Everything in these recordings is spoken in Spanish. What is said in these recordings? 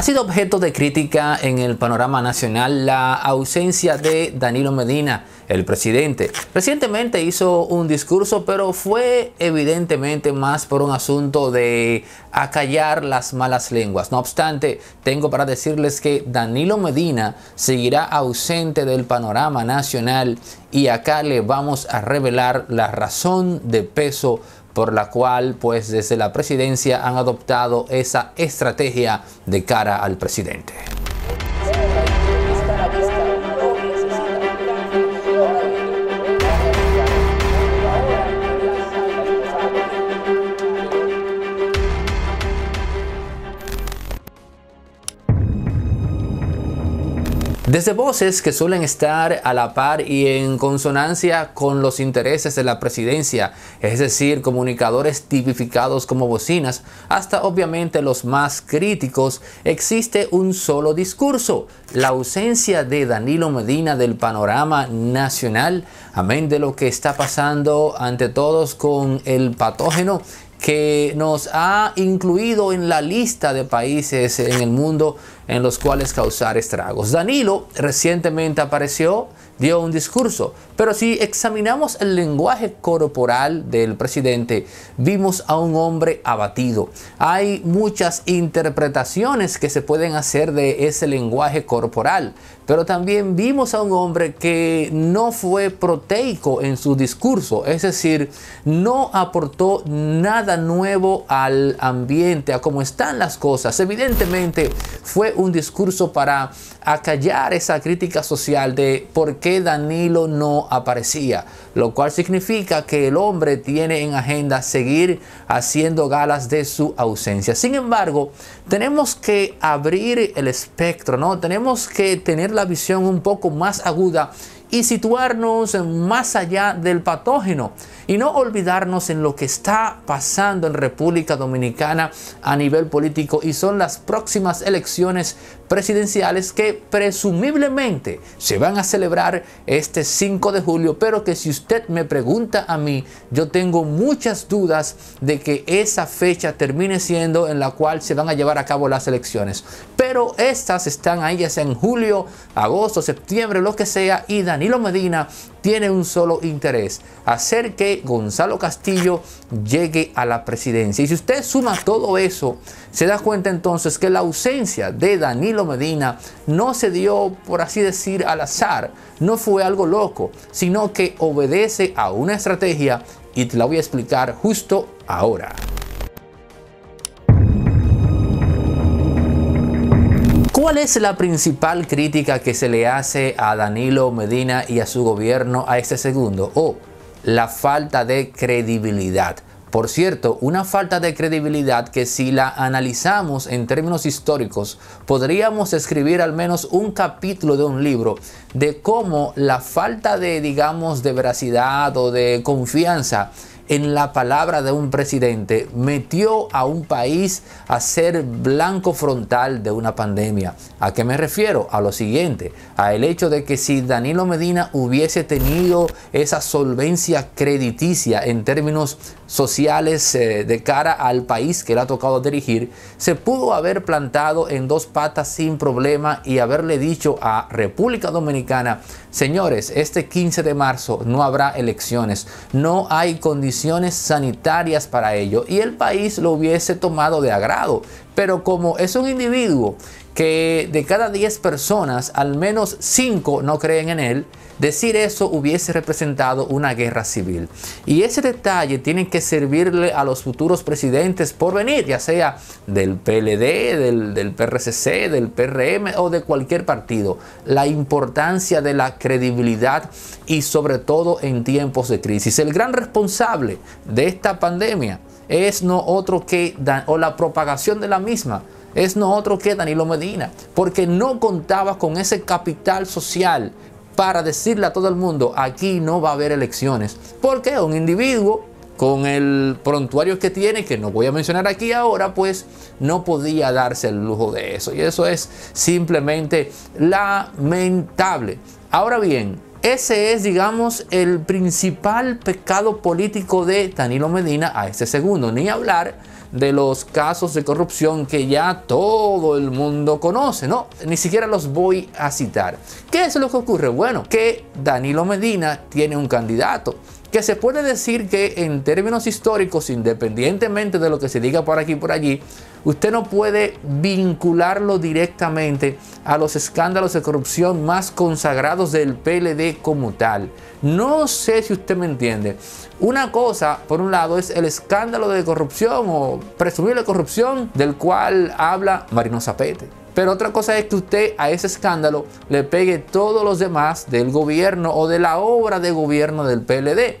Ha sido objeto de crítica en el panorama nacional la ausencia de Danilo Medina, el presidente. Recientemente hizo un discurso, pero fue evidentemente más por un asunto de acallar las malas lenguas. No obstante, tengo para decirles que Danilo Medina seguirá ausente del panorama nacional y acá le vamos a revelar la razón de peso por la cual pues desde la presidencia han adoptado esa estrategia de cara al presidente. Desde voces que suelen estar a la par y en consonancia con los intereses de la presidencia, es decir, comunicadores tipificados como bocinas, hasta obviamente los más críticos, existe un solo discurso, la ausencia de Danilo Medina del panorama nacional, amén de lo que está pasando ante todos con el patógeno que nos ha incluido en la lista de países en el mundo en los cuales causar estragos. Danilo recientemente apareció, dio un discurso, pero si examinamos el lenguaje corporal del presidente, vimos a un hombre abatido. Hay muchas interpretaciones que se pueden hacer de ese lenguaje corporal, pero también vimos a un hombre que no fue proteico en su discurso, es decir, no aportó nada nuevo al ambiente, a cómo están las cosas. Evidentemente fue un discurso para acallar esa crítica social de por qué Danilo no aparecía, lo cual significa que el hombre tiene en agenda seguir haciendo galas de su ausencia. Sin embargo, tenemos que abrir el espectro, ¿no? Tenemos que tener la visión un poco más aguda y situarnos más allá del patógeno y no olvidarnos en lo que está pasando en República Dominicana a nivel político y son las próximas elecciones presidenciales que presumiblemente se van a celebrar este 5 de julio, pero que si usted me pregunta a mí, yo tengo muchas dudas de que esa fecha termine siendo en la cual se van a llevar a cabo las elecciones. Pero estas están ahí, ya en julio, agosto, septiembre, lo que sea, y Danilo Medina tiene un solo interés, hacer que Gonzalo Castillo llegue a la presidencia. Y si usted suma todo eso, se da cuenta entonces que la ausencia de Danilo Medina no se dio, por así decir, al azar, no fue algo loco, sino que obedece a una estrategia y te la voy a explicar justo ahora. ¿Cuál es la principal crítica que se le hace a Danilo Medina y a su gobierno a este segundo? O la falta de credibilidad. Por cierto, una falta de credibilidad que si la analizamos en términos históricos, podríamos escribir al menos un capítulo de un libro de cómo la falta de, digamos, de veracidad o de confianza en la palabra de un presidente metió a un país a ser blanco frontal de una pandemia. ¿A qué me refiero? A lo siguiente, a el hecho de que si Danilo Medina hubiese tenido esa solvencia crediticia en términos sociales eh, de cara al país que le ha tocado dirigir, se pudo haber plantado en dos patas sin problema y haberle dicho a República Dominicana, señores, este 15 de marzo no habrá elecciones, no hay condiciones sanitarias para ello y el país lo hubiese tomado de agrado. Pero como es un individuo que de cada 10 personas, al menos 5 no creen en él, decir eso hubiese representado una guerra civil. Y ese detalle tiene que servirle a los futuros presidentes por venir, ya sea del PLD, del, PRCC, del PRM o de cualquier partido. La importancia de la credibilidad y sobre todo en tiempos de crisis. El gran responsable de esta pandemia es no otro que la propagación de la misma es no otro que Danilo Medina, porque no contaba con ese capital social para decirle a todo el mundo, aquí no va a haber elecciones, porque un individuo con el prontuario que tiene, que no voy a mencionar aquí ahora, pues no podía darse el lujo de eso. Y eso es simplemente lamentable. Ahora bien, ese es, digamos, el principal pecado político de Danilo Medina a este segundo. Ni hablar de los casos de corrupción que ya todo el mundo conoce, ¿no? Ni siquiera los voy a citar. ¿Qué es lo que ocurre? Bueno, que Danilo Medina tiene un candidato que se puede decir que en términos históricos, independientemente de lo que se diga por aquí y por allí, usted no puede vincularlo directamente a los escándalos de corrupción más consagrados del PLD como tal. No sé si usted me entiende. Una cosa, por un lado, es el escándalo de corrupción o presumible corrupción del cual habla Marino Zapete. Pero otra cosa es que usted a ese escándalo le pegue todos los demás del gobierno o de la obra de gobierno del PLD.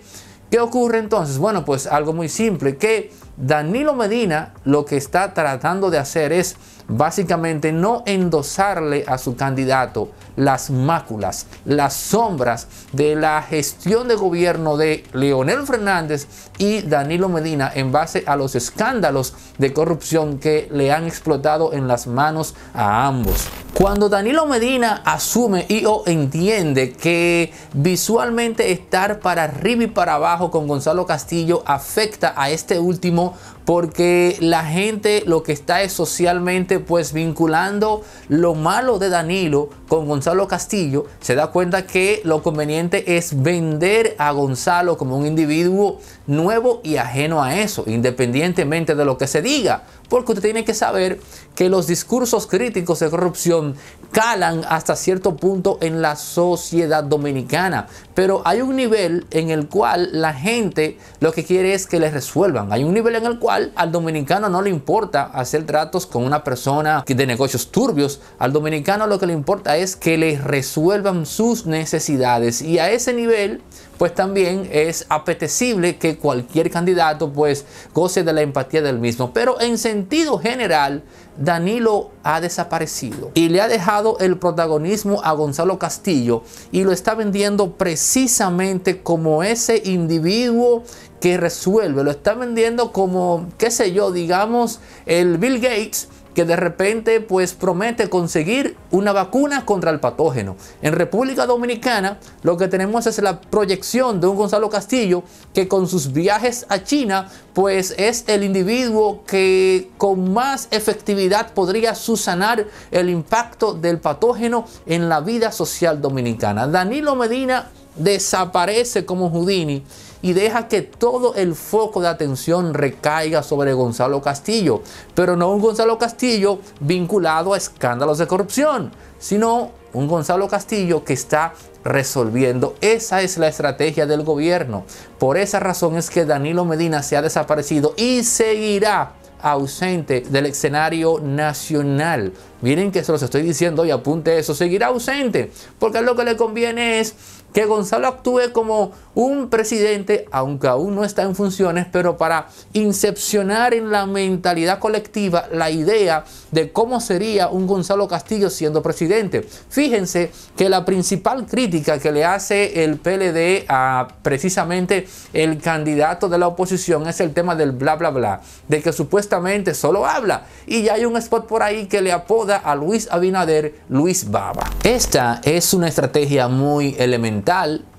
¿Qué ocurre entonces? Bueno, pues algo muy simple, que Danilo Medina lo que está tratando de hacer es básicamente no endosarle a su candidato las máculas, las sombras de la gestión de gobierno de Leonel Fernández y Danilo Medina en base a los escándalos de corrupción que le han explotado en las manos a ambos. Cuando Danilo Medina asume y o entiende que visualmente estar para arriba y para abajo con Gonzalo Castillo afecta a este último porque la gente lo que está es socialmente pues vinculando lo malo de Danilo con Gonzalo Castillo, se da cuenta que lo conveniente es vender a Gonzalo como un individuo nuevo y ajeno a eso, independientemente de lo que se diga, porque usted tiene que saber que los discursos críticos de corrupción calan hasta cierto punto en la sociedad dominicana, pero hay un nivel en el cual la gente lo que quiere es que le resuelvan. Hay un nivel en el cual al dominicano no le importa hacer tratos con una persona de negocios turbios, al dominicano lo que le importa es que le resuelvan sus necesidades y a ese nivel pues también es apetecible que cualquier candidato pues goce de la empatía del mismo. Pero en sentido general, Danilo ha desaparecido y le ha dejado el protagonismo a Gonzalo Castillo y lo está vendiendo precisamente como ese individuo que resuelve, lo está vendiendo como, qué sé yo, digamos, el Bill Gates que de repente pues promete conseguir una vacuna contra el patógeno. En República Dominicana lo que tenemos es la proyección de un Gonzalo Castillo que con sus viajes a China pues es el individuo que con más efectividad podría susanar el impacto del patógeno en la vida social dominicana. Danilo Medina desaparece como Houdini y deja que todo el foco de atención recaiga sobre Gonzalo Castillo, pero no un Gonzalo Castillo vinculado a escándalos de corrupción, sino un Gonzalo Castillo que está resolviendo. Esa es la estrategia del gobierno. Por esa razón es que Danilo Medina se ha desaparecido y seguirá ausente del escenario nacional. Miren que se los estoy diciendo y apunte eso, seguirá ausente, porque lo que le conviene es que Gonzalo actúe como un presidente, aunque aún no está en funciones, pero para incepcionar en la mentalidad colectiva la idea de cómo sería un Gonzalo Castillo siendo presidente. Fíjense que la principal crítica que le hace el PLD a precisamente el candidato de la oposición es el tema del bla bla bla, de que supuestamente solo habla y ya hay un spot por ahí que le apoda a Luis Abinader Luis Baba. Esta es una estrategia muy elemental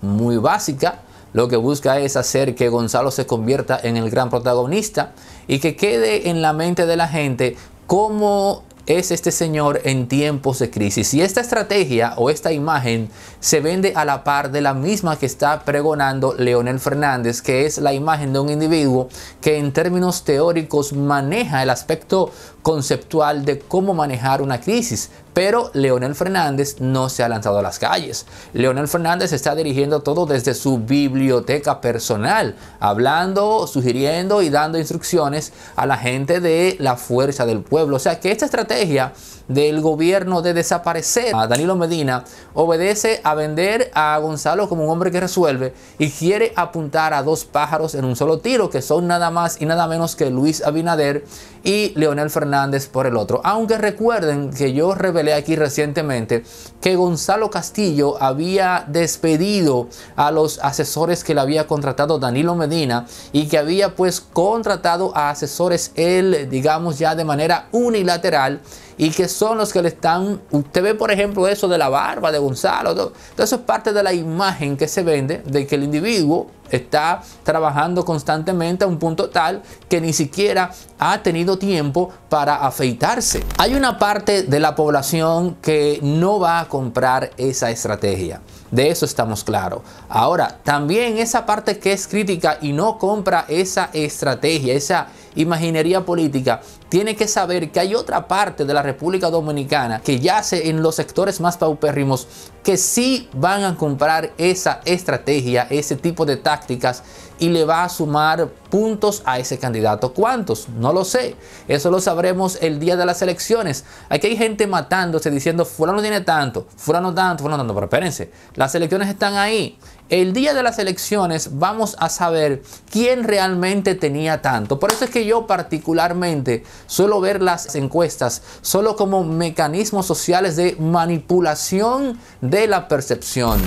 muy básica, lo que busca es hacer que Gonzalo se convierta en el gran protagonista y que quede en la mente de la gente cómo es este señor en tiempos de crisis. Y esta estrategia o esta imagen se vende a la par de la misma que está pregonando Leonel Fernández, que es la imagen de un individuo que en términos teóricos maneja el aspecto conceptual de cómo manejar una crisis, pero Leonel Fernández no se ha lanzado a las calles. Leonel Fernández está dirigiendo todo desde su biblioteca personal, hablando, sugiriendo y dando instrucciones a la gente de la fuerza del pueblo. O sea que esta estrategia del gobierno de desaparecer a ah, Danilo Medina obedece a vender a Gonzalo como un hombre que resuelve y quiere apuntar a dos pájaros en un solo tiro, que son nada más y nada menos que Luis Abinader y Leonel Fernández por el otro. Aunque recuerden que yo revelé aquí recientemente que Gonzalo Castillo había despedido a los asesores que le había contratado Danilo Medina y que había pues contratado a asesores él, digamos ya de manera unilateral y que son los que le están, usted ve por ejemplo eso de la barba de Gonzalo, eso es parte de la imagen que se vende de que el individuo está trabajando constantemente a un punto tal que ni siquiera ha tenido tiempo para afeitarse. Hay una parte de la población que no va a comprar esa estrategia. De eso estamos claros. Ahora, también esa parte que es crítica y no compra esa estrategia, esa imaginería política, tiene que saber que hay otra parte de la República Dominicana que yace en los sectores más paupérrimos que sí van a comprar esa estrategia, ese tipo de tácticas y le va a sumar puntos a ese candidato. ¿Cuántos? No lo sé. Eso lo sabremos el día de las elecciones. Aquí hay gente matándose diciendo, fuera no tiene tanto, fulano tanto, fulano tanto, pero espérense, las elecciones están ahí el día de las elecciones vamos a saber quién realmente tenía tanto. Por eso es que yo particularmente suelo ver las encuestas solo como mecanismos sociales de manipulación de la percepción.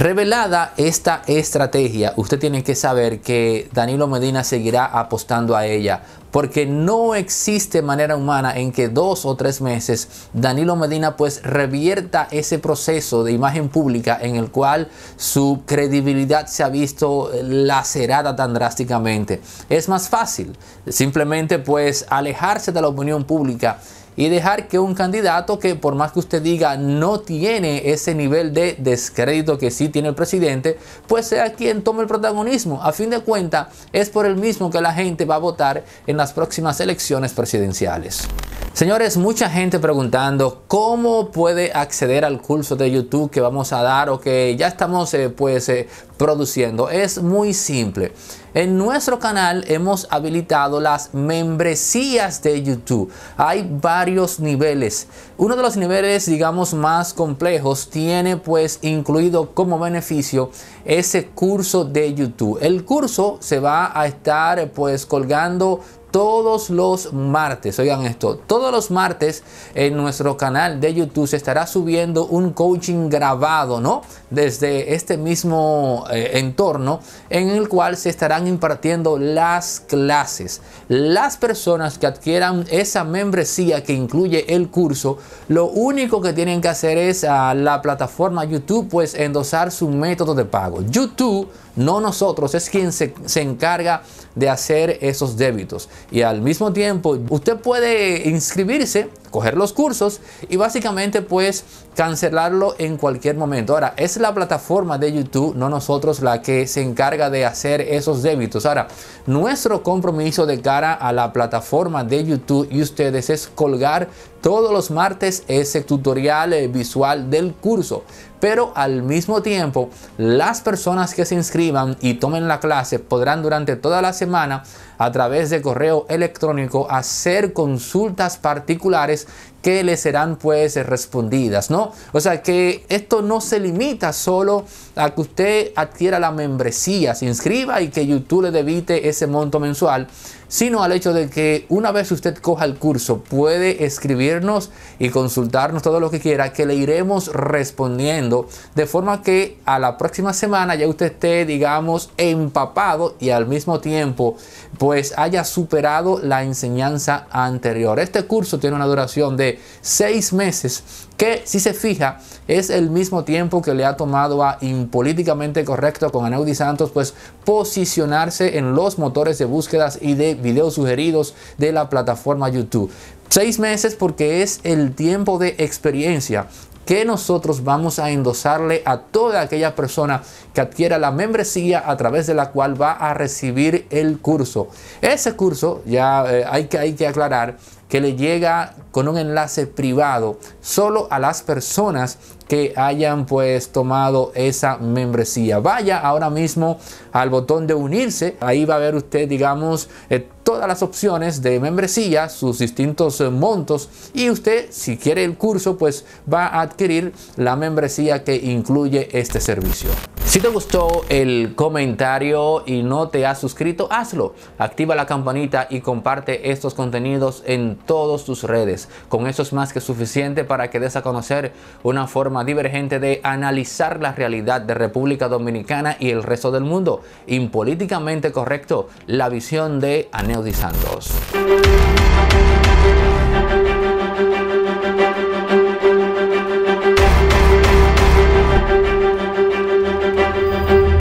Revelada esta estrategia, usted tiene que saber que Danilo Medina seguirá apostando a ella, porque no existe manera humana en que dos o tres meses Danilo Medina pues revierta ese proceso de imagen pública en el cual su credibilidad se ha visto lacerada tan drásticamente. Es más fácil simplemente pues alejarse de la opinión pública y dejar que un candidato que por más que usted diga no tiene ese nivel de descrédito que sí tiene el presidente, pues sea quien tome el protagonismo. A fin de cuentas, es por el mismo que la gente va a votar en las próximas elecciones presidenciales. Señores, mucha gente preguntando cómo puede acceder al curso de YouTube que vamos a dar o que ya estamos eh, pues eh, produciendo. Es muy simple. En nuestro canal hemos habilitado las membresías de YouTube. Hay varios niveles. Uno de los niveles, digamos, más complejos tiene pues incluido como beneficio ese curso de YouTube. El curso se va a estar pues colgando todos los martes, oigan esto, todos los martes en nuestro canal de YouTube se estará subiendo un coaching grabado, ¿no? Desde este mismo eh, entorno en el cual se estarán impartiendo las clases. Las personas que adquieran esa membresía que incluye el curso, lo único que tienen que hacer es a la plataforma YouTube pues endosar su método de pago. YouTube no nosotros, es quien se, encarga de hacer esos débitos. Y al mismo tiempo, usted puede inscribirse, coger los cursos y básicamente pues cancelarlo en cualquier momento. Ahora, es la plataforma de YouTube, no nosotros, la que se encarga de hacer esos débitos. Ahora, nuestro compromiso de cara a la plataforma de YouTube y ustedes es colgar todos los martes ese tutorial eh, visual del curso pero al mismo tiempo las personas que se inscriban y tomen la clase podrán durante toda la semana a través de correo electrónico hacer consultas particulares que les serán pues respondidas, ¿no? O sea que esto no se limita solo a que usted adquiera la membresía, se inscriba y que YouTube le debite ese monto mensual, sino al hecho de que una vez usted coja el curso puede escribirnos y consultarnos todo lo que quiera, que le iremos respondiendo de forma que a la próxima semana ya usted esté, digamos, empapado y al mismo tiempo pues haya superado la enseñanza anterior. Este curso tiene una duración de seis meses que si se fija es el mismo tiempo que le ha tomado a Impolíticamente Correcto con Anaudi Santos, pues posicionarse en los motores de búsquedas y de videos sugeridos de la plataforma YouTube. Seis meses porque es el tiempo de experiencia que nosotros vamos a endosarle a toda aquella persona que adquiera la membresía a través de la cual va a recibir el curso. Ese curso, ya eh, hay, que, hay que aclarar, que le llega con un enlace privado solo a las personas que hayan pues tomado esa membresía. Vaya ahora mismo al botón de unirse, ahí va a ver usted digamos eh, todas las opciones de membresía, sus distintos eh, montos y usted si quiere el curso pues va a adquirir la membresía que incluye este servicio. Si te gustó el comentario y no te has suscrito, hazlo. Activa la campanita y comparte estos contenidos en todas tus redes. Con eso es más que suficiente para que des a conocer una forma divergente de analizar la realidad de República Dominicana y el resto del mundo. Impolíticamente correcto, la visión de Aneudi Santos.